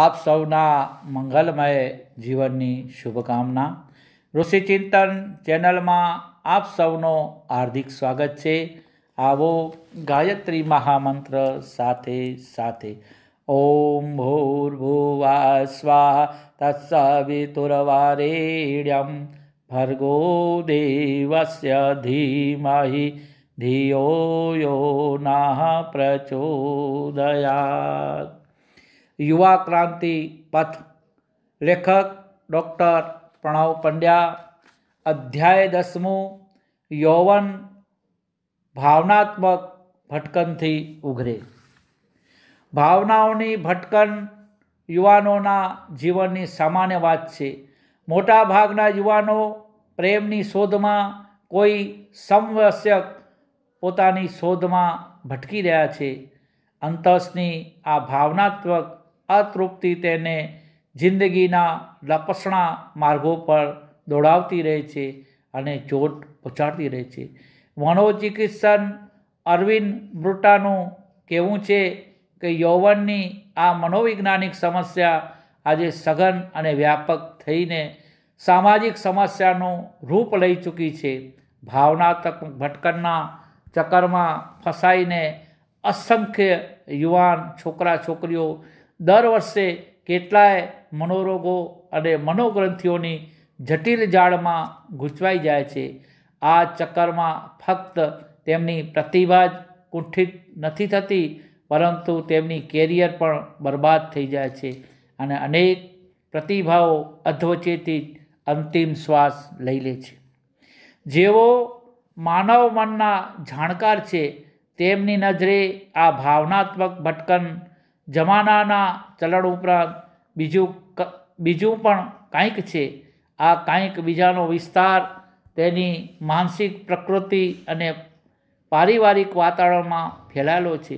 આપ સૌના મંગલમય જીવનની શુભકામના ઋષિચિંતન ચેનલમાં આપ સૌનો હાર્દિક સ્વાગત છે આવો ગાયત્રી મહામંત્ર સાથે સાથે ઓમ ભૂર્ભુવા સ્વાહા તત્સવિતુરવારેણ્યમ ભર્ગો દેવસ્ય ધીમહિ ધિયો યો ના પ્રચોદયા યુવા ક્રાંતિ પથ લેખક ડૉક્ટર પ્રણવ પંડ્યા અધ્યાય દસમું યૌવન ભાવનાત્મક ભટકનથી ઉઘરે ભાવનાઓની ભટકન યુવાનોના જીવનની સામાન્ય વાત છે મોટાભાગના યુવાનો પ્રેમની શોધમાં કોઈ સમવસ્યક પોતાની શોધમાં ભટકી રહ્યા છે અંતસની આ ભાવનાત્મક આ તૃપ્તિ તેને જિંદગીના લપસણા માર્ગો પર દોડાવતી રહે છે અને ચોટ પહોંચાડતી રહે છે મનોચિકિત્સન અરવિંદ બ્રુટાનું કહેવું છે કે યૌવનની આ મનોવૈજ્ઞાનિક સમસ્યા આજે સઘન અને વ્યાપક થઈને સામાજિક સમસ્યાનું રૂપ લઈ ચૂકી છે ભાવનાત્મક ભટકણના ચક્કરમાં ફસાઈને અસંખ્ય યુવાન છોકરા છોકરીઓ દર વર્ષે કેટલાય મનોરોગો અને મનોગ્રંથિઓની જટિલ જાળમાં ગૂંચવાઈ જાય છે આ ચક્કરમાં ફક્ત તેમની પ્રતિભા જ કુંઠિત નથી થતી પરંતુ તેમની કેરિયર પણ બરબાદ થઈ જાય છે અને અનેક પ્રતિભાઓ અધવચેતી અંતિમ શ્વાસ લઈ લે છે જેઓ માનવ મનના જાણકાર છે તેમની નજરે આ ભાવનાત્મક ભટકન જમાનાના ચલણ ઉપરાંત બીજું બીજું પણ કાંઈક છે આ કાંઈક બીજાનો વિસ્તાર તેની માનસિક પ્રકૃતિ અને પારિવારિક વાતાવરણમાં ફેલાયેલો છે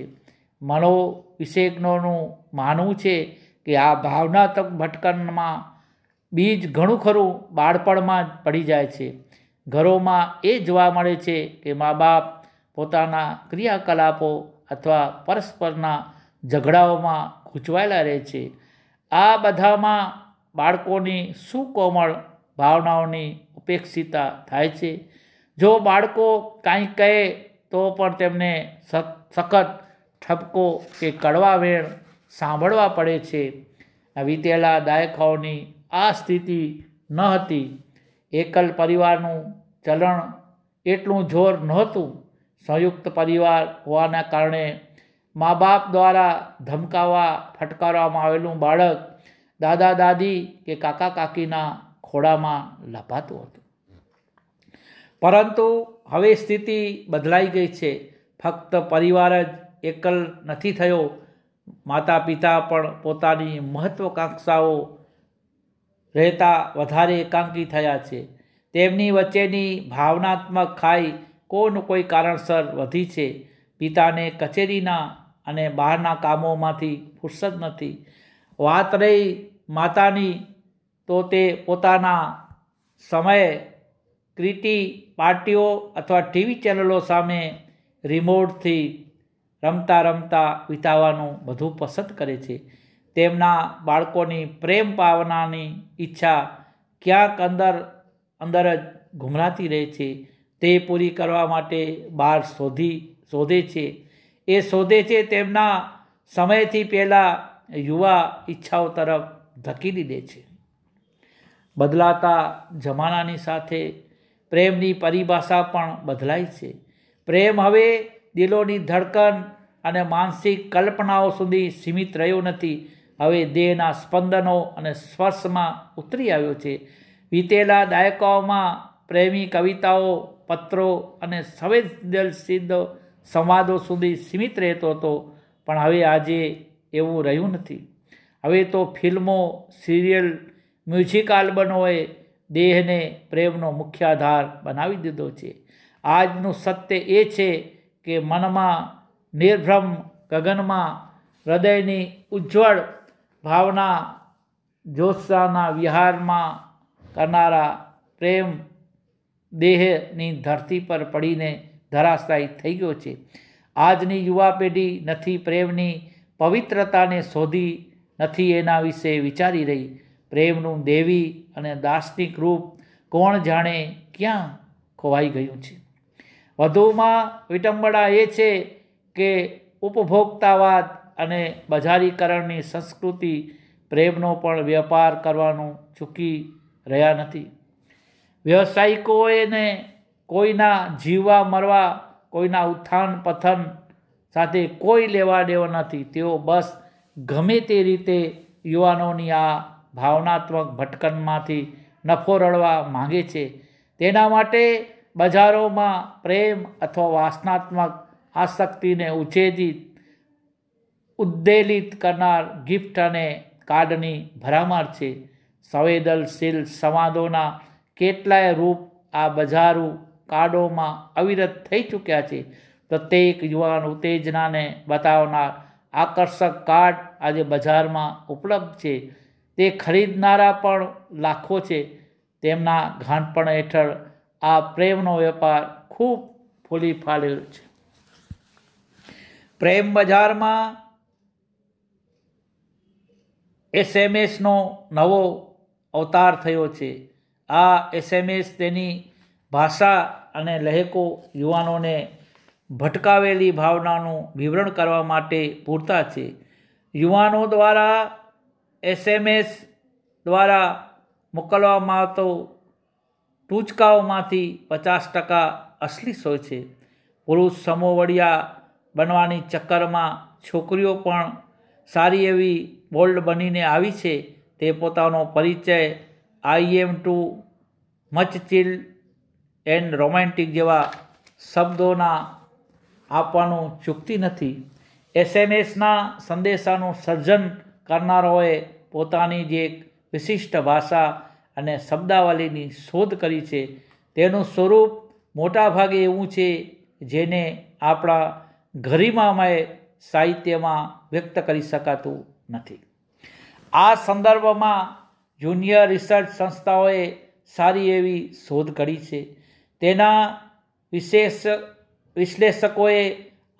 મનોવિષેજ્ઞોનું માનવું છે કે આ ભાવનાત્મક ભટકનમાં બીજ ઘણું ખરું બાળપણમાં જ પડી જાય છે ઘરોમાં એ જોવા મળે છે કે મા બાપ પોતાના ક્રિયાકલાપો અથવા પરસ્પરના ઝઘડાઓમાં ખૂંચવાયેલા રહે છે આ બધામાં બાળકોની સુકોમળ ભાવનાઓની ઉપેક્ષિતા થાય છે જો બાળકો કાંઈ કહે તો પણ તેમને સખત ઠપકો કે કડવા વેણ સાંભળવા પડે છે વીતેલા દાયકાઓની આ સ્થિતિ ન હતી એકલ પરિવારનું ચલણ એટલું જોર નહોતું સંયુક્ત પરિવાર હોવાના કારણે મા બાપ દ્વારા ધમકાવા ફટકારવામાં આવેલું બાળક દાદા દાદી કે કાકા કાકીના ખોળામાં લપાતું હતું પરંતુ હવે સ્થિતિ બદલાઈ ગઈ છે ફક્ત પરિવાર જ એકલ નથી થયો માતા પિતા પણ પોતાની મહત્વકાંક્ષાઓ રહેતા વધારે એકાંકી થયા છે તેમની વચ્ચેની ભાવનાત્મક ખાઈ કોનું કોઈ કારણસર વધી છે પિતાને કચેરીના અને બહારના કામોમાંથી ફુરસદ નથી વાત રહી માતાની તો તે પોતાના સમય ક્રિટી પાર્ટીઓ અથવા ટીવી ચેનલો સામે રિમોટથી રમતા રમતા વિતાવવાનું વધુ પસંદ કરે છે તેમના બાળકોની પ્રેમ પાવનાની ઈચ્છા ક્યાંક અંદર અંદર જ ગુમરાતી રહે છે તે પૂરી કરવા માટે બહાર શોધી શોધે છે એ શોધે છે તેમના સમયથી પહેલાં યુવા ઈચ્છાઓ તરફ ધકી દીધે છે બદલાતા જમાનાની સાથે પ્રેમની પરિભાષા પણ બદલાય છે પ્રેમ હવે દિલોની ધડકન અને માનસિક કલ્પનાઓ સુધી સીમિત રહ્યો નથી હવે દેહના સ્પંદનો અને સ્પર્શમાં ઉતરી આવ્યો છે વીતેલા દાયકાઓમાં પ્રેમી કવિતાઓ પત્રો અને સંવેદનશીલ સંવાદો સુધી સીમિત રહેતો હતો પણ હવે આજે એવું રહ્યું નથી હવે તો ફિલ્મો સિરિયલ મ્યુઝિક આલ્બમોએ દેહને પ્રેમનો મુખ્ય આધાર બનાવી દીધો છે આજનું સત્ય એ છે કે મનમાં નિર્ભ્રમ ગગનમાં હૃદયની ઉજ્જવળ ભાવના જોત્સાના વિહારમાં કરનારા પ્રેમ દેહની ધરતી પર પડીને ધરાશાયી થઈ ગયો છે આજની યુવા પેઢી નથી પ્રેમની પવિત્રતાને શોધી નથી એના વિશે વિચારી રહી પ્રેમનું દેવી અને દાર્શનિક રૂપ કોણ જાણે ક્યાં ખોવાઈ ગયું છે વધુમાં વિટંબણા એ છે કે ઉપભોક્તાવાદ અને બજારીકરણની સંસ્કૃતિ પ્રેમનો પણ વેપાર કરવાનું ચૂકી રહ્યા નથી વ્યવસાયિકોએને કોઈના જીવવા મરવા કોઈના ઉત્થાન પથન સાથે કોઈ લેવા દેવા નથી તેઓ બસ ગમે તે રીતે યુવાનોની આ ભાવનાત્મક ભટકનમાંથી નફો રળવા માગે છે તેના માટે બજારોમાં પ્રેમ અથવા વાસનાત્મક આસક્તિને ઉછેજિત ઉદ્દેલિત કરનાર ગિફ્ટ અને કાર્ડની ભરામાર છે સંવેદનશીલ સંવાદોના કેટલાય રૂપ આ બજારું કાર્ડોમાં અવિરત થઈ ચૂક્યા છે પ્રત્યેક યુવાન ઉત્તેજનાને બતાવનાર આકર્ષક કાર્ડ આજે બજારમાં ઉપલબ્ધ છે તે ખરીદનારા પણ લાખો છે તેમના ઘાણપણ હેઠળ આ પ્રેમનો વેપાર ખૂબ ફૂલી ફાળ્યો છે પ્રેમ બજારમાં એસએમએસનો નવો અવતાર થયો છે આ એસએમએસ તેની ભાષા અને લહેકો યુવાનોને ભટકાવેલી ભાવનાનું વિવરણ કરવા માટે પૂરતા છે યુવાનો દ્વારા એસએમએસ દ્વારા મોકલવામાં આવતો ટૂચકાઓમાંથી પચાસ ટકા અસલી હોય છે પુરુષ સમોવડિયા બનવાની ચક્કરમાં છોકરીઓ પણ સારી એવી બોલ્ડ બનીને આવી છે તે પોતાનો પરિચય I am too much chill and romantic જેવા શબ્દોના આપવાનું ચૂકતી નથી એસએમએસના સંદેશાનું સર્જન કરનારોએ પોતાની જે એક વિશિષ્ટ ભાષા અને શબ્દાવલીની શોધ કરી છે તેનું સ્વરૂપ મોટાભાગે એવું છે જેને આપણા ગરિમામય સાહિત્યમાં વ્યક્ત કરી શકાતું નથી આ સંદર્ભમાં જુનિયર રિસર્ચ સંસ્થાઓએ સારી એવી શોધ કરી છે તેના વિશેષ વિશ્લેષકોએ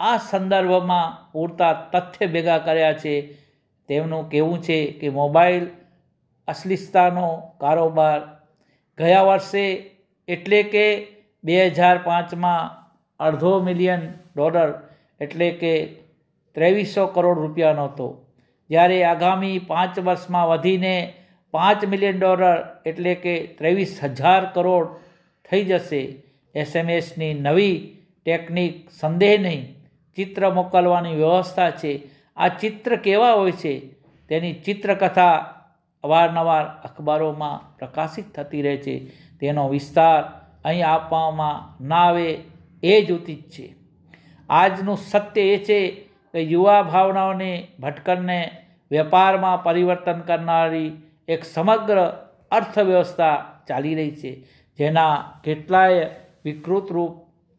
આ સંદર્ભમાં પૂરતા તથ્ય ભેગા કર્યા છે તેમનું કહેવું છે કે મોબાઈલ અશ્લિષ્તાનો કારોબાર ગયા વર્ષે એટલે કે બે હજાર પાંચમાં અડધો મિલિયન ડોલર એટલે કે ત્રેવીસો કરોડ રૂપિયાનો હતો જ્યારે આગામી પાંચ વર્ષમાં વધીને પાંચ મિલિયન ડોલર એટલે કે ત્રેવીસ હજાર કરોડ થઈ જશે એસએમએસની નવી ટેકનિક સંદેહ નહીં ચિત્ર મોકલવાની વ્યવસ્થા છે આ ચિત્ર કેવા હોય છે તેની ચિત્રકથા અવારનવાર અખબારોમાં પ્રકાશિત થતી રહે છે તેનો વિસ્તાર અહીં આપવામાં ના આવે એ જ ઉચિત છે આજનું સત્ય એ છે કે યુવા ભાવનાઓને ભટકણને વેપારમાં પરિવર્તન કરનારી એક સમગ્ર અર્થવ્યવસ્થા ચાલી રહી છે જેના કેટલાય વિકૃત રૂપ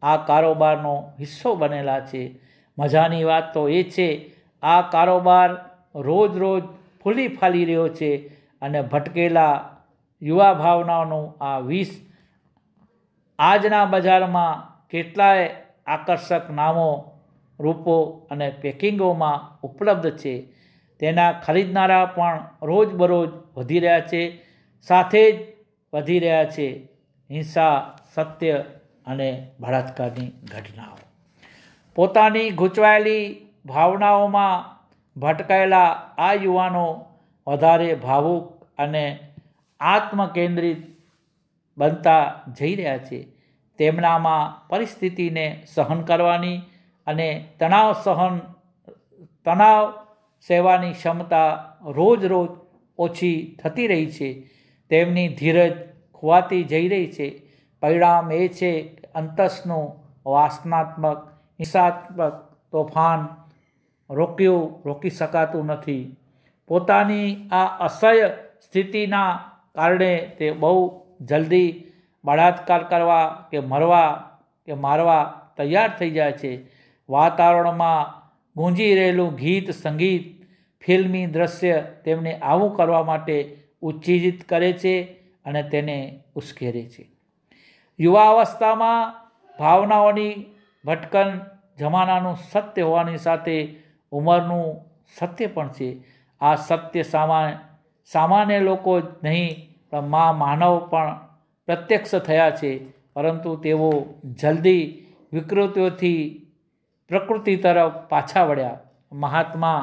આ કારોબારનો હિસ્સો બનેલા છે મજાની વાત તો એ છે આ કારોબાર રોજ રોજ ફૂલી ફાલી રહ્યો છે અને ભટકેલા યુવા ભાવનાઓનું આ વિષ આજના બજારમાં કેટલાય આકર્ષક નામો રૂપો અને પેકિંગોમાં ઉપલબ્ધ છે તેના ખરીદનારા પણ રોજબરોજ વધી રહ્યા છે સાથે જ વધી રહ્યા છે હિંસા સત્ય અને બળાત્કારની ઘટનાઓ પોતાની ગૂંચવાયેલી ભાવનાઓમાં ભટકાયેલા આ યુવાનો વધારે ભાવુક અને આત્મકેન્દ્રિત બનતા જઈ રહ્યા છે તેમનામાં પરિસ્થિતિને સહન કરવાની અને તણાવ સહન તણાવ સેવાની ક્ષમતા રોજ રોજ ઓછી થતી રહી છે તેમની ધીરજ ખોવાતી જઈ રહી છે પરિણામ એ છે અંતસનું વાસનાત્મક હિંસાત્મક તોફાન રોક્યું રોકી શકાતું નથી પોતાની આ અસહ્ય સ્થિતિના કારણે તે બહુ જલ્દી બળાત્કાર કરવા કે મરવા કે મારવા તૈયાર થઈ જાય છે વાતાવરણમાં ગુંજી રહેલું ગીત સંગીત ફિલ્મી દ્રશ્ય તેમને આવું કરવા માટે ઉત્તેજિત કરે છે અને તેને ઉશ્કેરે છે યુવા અવસ્થામાં ભાવનાઓની ભટકન જમાનાનું સત્ય હોવાની સાથે ઉંમરનું સત્ય પણ છે આ સત્ય સામાન્ય સામાન્ય લોકો જ નહીં પણ મા માનવ પણ પ્રત્યક્ષ થયા છે પરંતુ તેઓ જલ્દી વિકૃતિઓથી પ્રકૃતિ તરફ પાછા વળ્યા મહાત્મા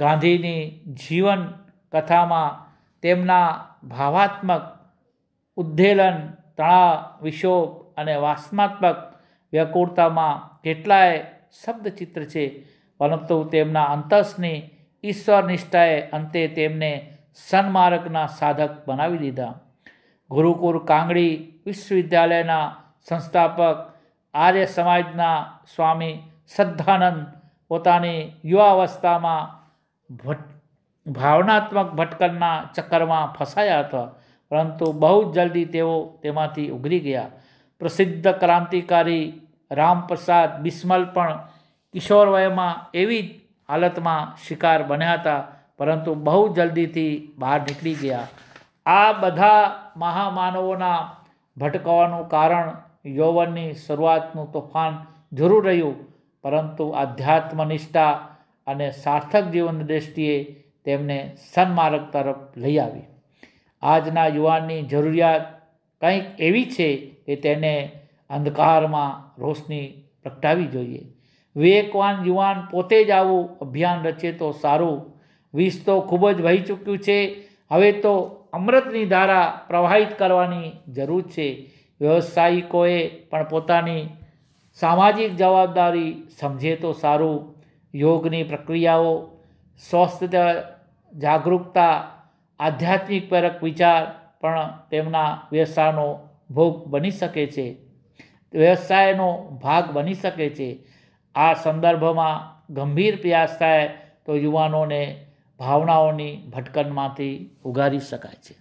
ગાંધીની જીવન કથામાં તેમના ભાવાત્મક ઉદ્વેલન તણાવ વિશોભ અને વાસનાત્મક વ્યાકુળતામાં કેટલાય શબ્દચિત્ર છે પરંતુ તેમના અંતસની ઈશ્વર નિષ્ઠાએ અંતે તેમને સન્માર્ગના સાધક બનાવી દીધા ગુરુકુળ કાંગડી વિશ્વવિદ્યાલયના સંસ્થાપક આર્ય સમાજના સ્વામી સદ્ધાનંદ પોતાની યુવાવસ્થામાં ભટ્ટ ભાવનાત્મક ભટકણના ચક્કરમાં ફસાયા હતા પરંતુ બહુ જ જલ્દી તેઓ તેમાંથી ઉઘરી ગયા પ્રસિદ્ધ ક્રાંતિકારી રામપ્રસાદ બિસ્મલ પણ કિશોરવયમાં એવી જ હાલતમાં શિકાર બન્યા હતા પરંતુ બહુ જલ્દીથી બહાર નીકળી ગયા આ બધા મહામાનવોના ભટકાવાનું કારણ યૌવનની શરૂઆતનું તોફાન જરૂર રહ્યું પરંતુ આધ્યાત્મનિષ્ઠા અને સાર્થક જીવન દ્રષ્ટિએ તેમને સન્માર્ગ તરફ લઈ આવી આજના યુવાનની જરૂરિયાત કંઈક એવી છે કે તેને અંધકારમાં રોશની પ્રગટાવી જોઈએ વિવેકવાન યુવાન પોતે જ આવું અભિયાન રચે તો સારું વિષ તો ખૂબ જ વહી ચૂક્યું છે હવે તો અમૃતની ધારા પ્રવાહિત કરવાની જરૂર છે વ્યવસાયિકોએ પણ પોતાની સામાજિક જવાબદારી સમજે તો સારું યોગની પ્રક્રિયાઓ સ્વાસ્થ્ય જાગૃતતા આધ્યાત્મિક પરક વિચાર પણ તેમના વ્યવસાયનો ભોગ બની શકે છે વ્યવસાયનો ભાગ બની શકે છે આ સંદર્ભમાં ગંભીર પ્રયાસ થાય તો યુવાનોને ભાવનાઓની ભટકનમાંથી ઉગારી શકાય છે